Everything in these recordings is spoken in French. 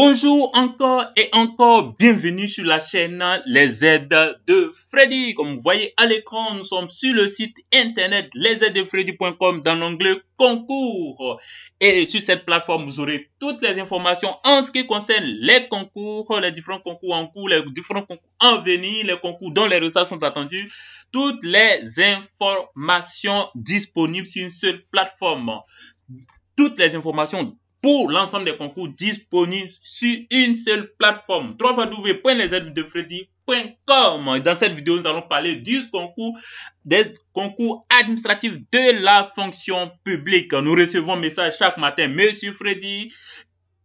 Bonjour encore et encore, bienvenue sur la chaîne Les Aides de Freddy. Comme vous voyez à l'écran, nous sommes sur le site internet lesaidesdefreddy.com dans l'onglet concours. Et sur cette plateforme, vous aurez toutes les informations en ce qui concerne les concours, les différents concours en cours, les différents concours en venir, les concours dont les résultats sont attendus. Toutes les informations disponibles sur une seule plateforme. Toutes les informations pour l'ensemble des concours disponibles sur une seule plateforme www.lesaidesdefreddy.com. Dans cette vidéo, nous allons parler du concours des concours administratifs de la fonction publique. Nous recevons message chaque matin, Monsieur Freddy.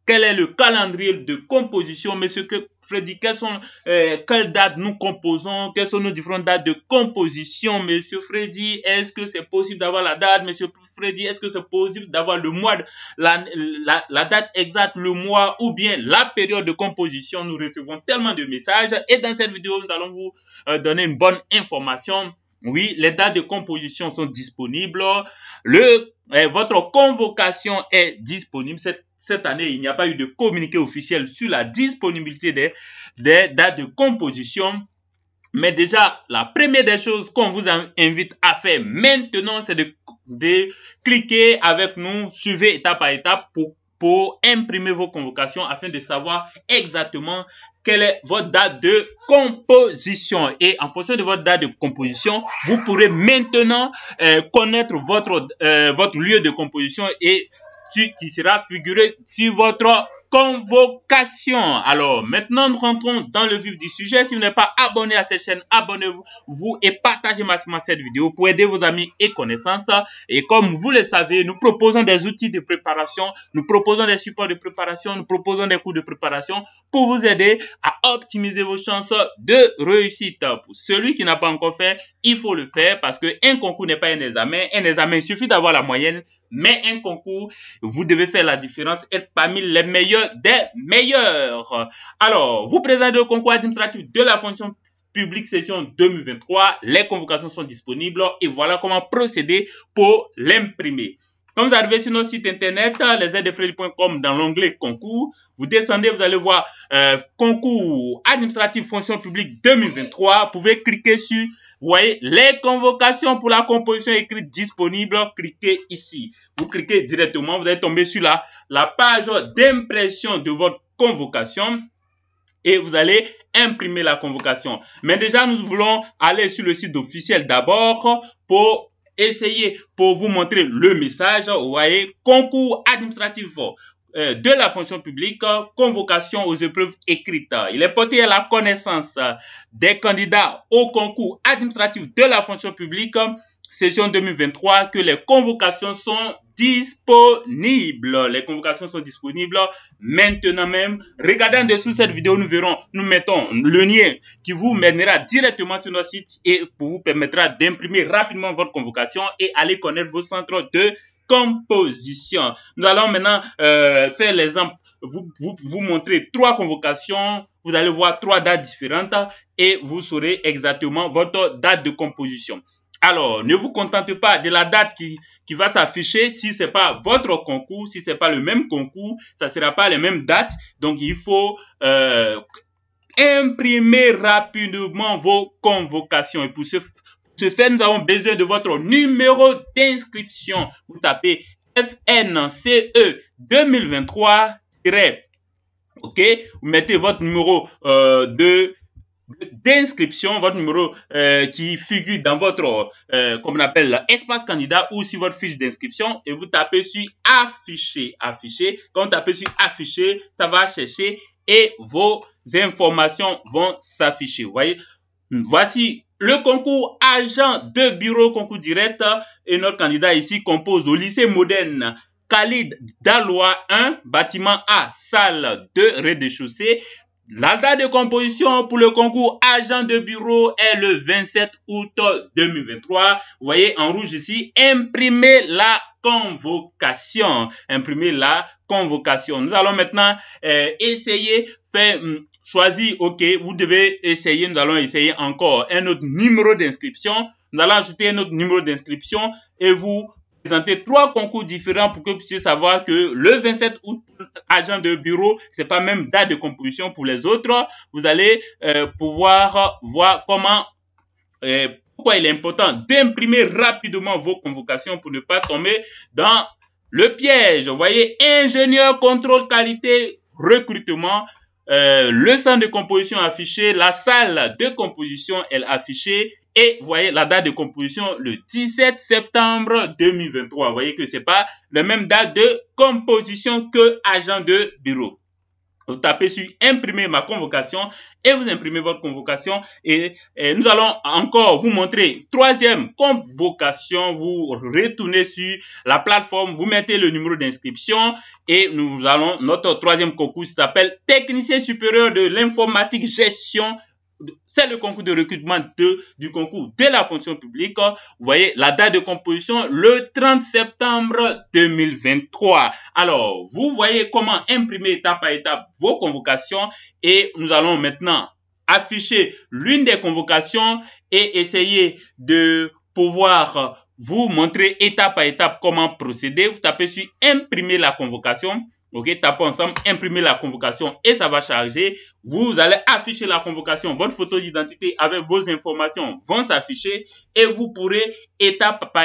Quel est le calendrier de composition, Monsieur Freddy, quelles sont, euh, quelles dates nous composons, quelles sont nos différentes dates de composition, monsieur Freddy, est-ce que c'est possible d'avoir la date, monsieur Freddy, est-ce que c'est possible d'avoir le mois, la, la, date exacte, le mois ou bien la période de composition, nous recevons tellement de messages et dans cette vidéo, nous allons vous euh, donner une bonne information. Oui, les dates de composition sont disponibles. Le, euh, votre convocation est disponible cette année, il n'y a pas eu de communiqué officiel sur la disponibilité des, dates de composition. Mais déjà, la première des choses qu'on vous invite à faire maintenant, c'est de, cliquer avec nous, suivez étape par étape pour, imprimer vos convocations afin de savoir exactement quelle est votre date de composition. Et en fonction de votre date de composition, vous pourrez maintenant euh, connaître votre, euh, votre lieu de composition et qui sera figuré sur votre convocation. Alors, maintenant, nous rentrons dans le vif du sujet. Si vous n'êtes pas abonné à cette chaîne, abonnez-vous et partagez massivement cette vidéo pour aider vos amis et connaissances. Et comme vous le savez, nous proposons des outils de préparation, nous proposons des supports de préparation, nous proposons des cours de préparation pour vous aider à optimiser vos chances de réussite. Pour celui qui n'a pas encore fait, il faut le faire parce que un concours n'est pas un examen. Un examen, il suffit d'avoir la moyenne mais un concours, vous devez faire la différence, être parmi les meilleurs des meilleurs. Alors, vous présentez le concours administratif de la fonction publique session 2023. Les convocations sont disponibles et voilà comment procéder pour l'imprimer. Quand vous arrivez sur notre site internet, euh, lesaidefrailes.com, dans l'onglet concours, vous descendez, vous allez voir euh, concours administratif fonction publique 2023. Vous pouvez cliquer sur, voyez, les convocations pour la composition écrite disponible. Cliquez ici. Vous cliquez directement, vous allez tomber sur la, la page d'impression de votre convocation et vous allez imprimer la convocation. Mais déjà, nous voulons aller sur le site officiel d'abord pour Essayez pour vous montrer le message. Vous voyez, concours administratif euh, de la fonction publique, convocation aux épreuves écrites. Il est porté à la connaissance des candidats au concours administratif de la fonction publique session 2023 que les convocations sont disponibles. Les convocations sont disponibles maintenant même. Regardez en dessous cette vidéo, nous verrons, nous mettons le lien qui vous mènera directement sur notre site et vous permettra d'imprimer rapidement votre convocation et aller connaître vos centres de composition. Nous allons maintenant euh, faire l'exemple, vous, vous montrer trois convocations vous allez voir trois dates différentes et vous saurez exactement votre date de composition. Alors, ne vous contentez pas de la date qui, va s'afficher. Si ce n'est pas votre concours, si ce n'est pas le même concours, ça ne sera pas les mêmes dates. Donc, il faut euh, imprimer rapidement vos convocations. Et pour ce, faire, nous avons besoin de votre numéro d'inscription. Vous tapez FNCE 2023 OK Vous mettez votre numéro euh, de d'inscription, votre numéro euh, qui figure dans votre, euh, comme on appelle, espace candidat ou sur votre fiche d'inscription et vous tapez sur afficher, afficher. Quand vous tapez sur afficher, ça va chercher et vos informations vont s'afficher. voyez, voici le concours agent de bureau concours direct et notre candidat ici compose au lycée moderne Khalid Dalois 1, bâtiment A, salle 2, rez-de-chaussée. La date de composition pour le concours agent de bureau est le 27 août 2023. Vous voyez en rouge ici, imprimez la convocation. Imprimez la convocation. Nous allons maintenant euh, essayer, faire, hum, choisir, ok, vous devez essayer, nous allons essayer encore un autre numéro d'inscription. Nous allons ajouter un autre numéro d'inscription et vous présenter trois concours différents pour que vous puissiez savoir que le 27 août, agent de bureau, c'est pas même date de composition pour les autres. Vous allez euh, pouvoir voir comment, euh, pourquoi il est important d'imprimer rapidement vos convocations pour ne pas tomber dans le piège. Vous voyez, ingénieur, contrôle qualité, recrutement, euh, le centre de composition affiché, la salle de composition elle affichée et voyez la date de composition le 17 septembre 2023. Vous voyez que c'est pas la même date de composition que agent de bureau. Vous tapez sur imprimer ma convocation et vous imprimez votre convocation et, nous allons encore vous montrer troisième convocation. Vous retournez sur la plateforme, vous mettez le numéro d'inscription et nous allons notre troisième concours s'appelle technicien supérieur de l'informatique gestion c'est le concours de recrutement du concours de la fonction publique. Vous voyez, la date de composition, le 30 septembre 2023. Alors, vous voyez comment imprimer étape par étape vos convocations et nous allons maintenant afficher l'une des convocations et essayer de pouvoir euh, vous montrer étape par étape comment procéder. Vous tapez sur imprimer la convocation. Ok, tapez ensemble imprimer la convocation et ça va charger. Vous allez afficher la convocation. Votre photo d'identité avec vos informations vont s'afficher et vous pourrez étape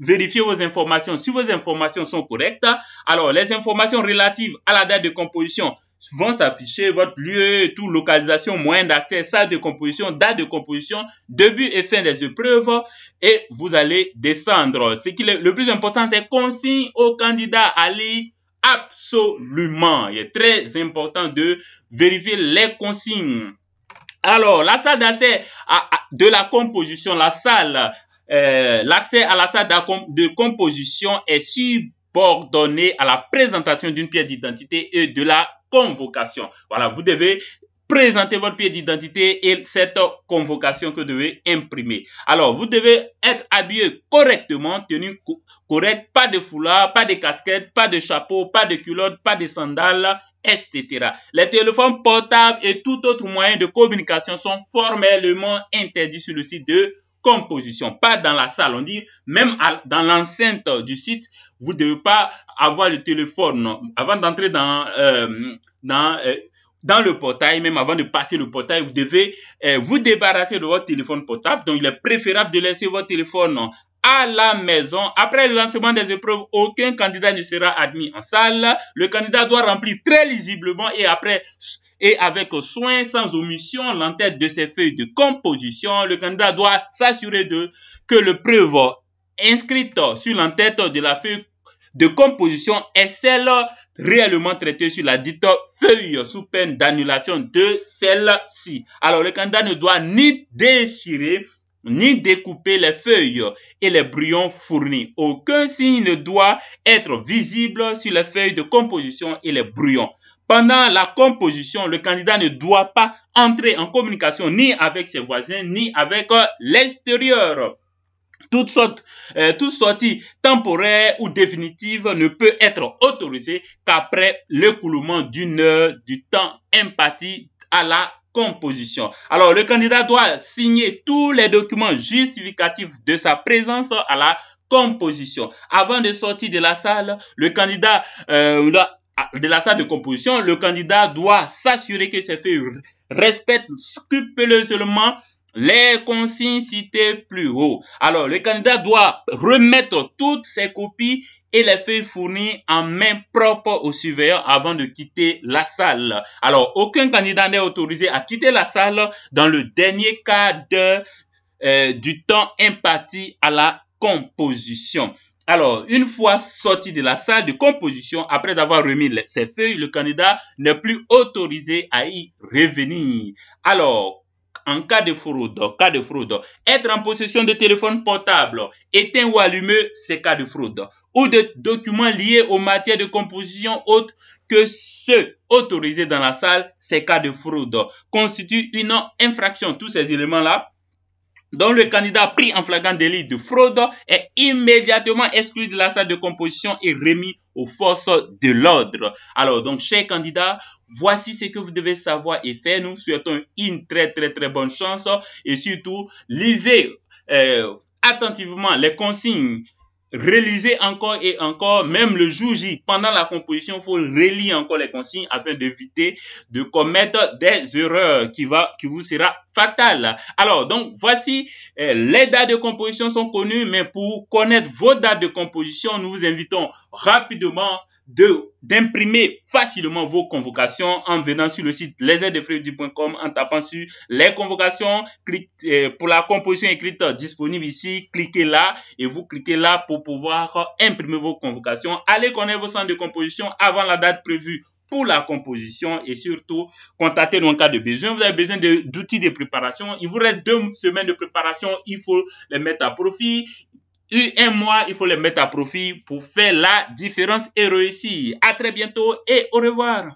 vérifier vos informations. Si vos informations sont correctes, alors les informations relatives à la date de composition, vont s'afficher votre lieu, tout, localisation, moyen d'accès, salle de composition, date de composition, début et fin des épreuves et vous allez descendre. Ce qui est le plus important, c'est consigne au candidat à lire absolument. Il est très important de vérifier les consignes. Alors, la salle d'accès de la composition, la salle, euh, l'accès à la salle de composition est sur donner à la présentation d'une pièce d'identité et de la convocation. Voilà, vous devez présenter votre pièce d'identité et cette convocation que vous devez imprimer. Alors, vous devez être habillé correctement, tenue correcte, pas de foulard, pas de casquette, pas de chapeau, pas de culotte, pas de sandales, etc. Les téléphones portables et tout autre moyen de communication sont formellement interdits sur le site de composition, pas dans la salle. On dit même dans l'enceinte du site, vous ne devez pas avoir le téléphone avant d'entrer dans, euh, dans, euh, dans le portail, même avant de passer le portail, vous devez euh, vous débarrasser de votre téléphone portable. Donc, il est préférable de laisser votre téléphone à la maison. Après le lancement des épreuves, aucun candidat ne sera admis en salle. Le candidat doit remplir très lisiblement et après et avec soin, sans omission, l'entête de ces feuilles de composition, le candidat doit s'assurer que le preuve inscrite sur l'entête de la feuille de composition est celle réellement traitée sur la dite feuille sous peine d'annulation de celle-ci. Alors le candidat ne doit ni déchirer ni découper les feuilles et les brouillons fournis. Aucun signe ne doit être visible sur les feuilles de composition et les brouillons. Pendant la composition, le candidat ne doit pas entrer en communication ni avec ses voisins, ni avec euh, l'extérieur. Toute, euh, sortie temporaire ou définitive ne peut être autorisée qu'après l'écoulement d'une heure du temps imparti à la composition. Alors, le candidat doit signer tous les documents justificatifs de sa présence à la composition. Avant de sortir de la salle, le candidat euh, doit de la salle de composition, le candidat doit s'assurer que ses feuilles respectent scrupuleusement les consignes citées plus haut. Alors, le candidat doit remettre toutes ses copies et les feuilles fournies en main propre au surveillant avant de quitter la salle. Alors, aucun candidat n'est autorisé à quitter la salle dans le dernier cas euh, du temps imparti à la composition. Alors, une fois sorti de la salle de composition, après avoir remis ses feuilles, le candidat n'est plus autorisé à y revenir. Alors, en cas de fraude, cas de fraude, être en possession de téléphone portable, éteint ou allumé, c'est cas de fraude, ou de documents liés aux matières de composition autres que ceux autorisés dans la salle, c'est cas de fraude, constitue une infraction. Tous ces éléments-là dont le candidat pris en flagrant délit de fraude est immédiatement exclu de la salle de composition et remis aux forces de l'ordre. Alors, donc, chers candidats, voici ce que vous devez savoir et faire. Nous souhaitons une très, très, très bonne chance et surtout, lisez euh, attentivement les consignes relisez encore et encore, même le jour J, pendant la composition, il faut relire encore les consignes afin d'éviter de commettre des erreurs qui, va, qui vous sera fatale. Alors, donc, voici, eh, les dates de composition sont connues, mais pour connaître vos dates de composition, nous vous invitons rapidement d'imprimer facilement vos convocations en venant sur le site lesaidefrédu.com en tapant sur les convocations. Clique, euh, pour la composition écrite euh, disponible ici, cliquez là et vous cliquez là pour pouvoir euh, imprimer vos convocations. Allez connaître vos centres de composition avant la date prévue pour la composition et surtout contactez-nous en cas de besoin. Vous avez besoin d'outils de, préparation. Il vous reste deux semaines de préparation. Il faut les mettre à profit. Et un mois, il faut les mettre à profit pour faire la différence et réussir. À très bientôt et au revoir.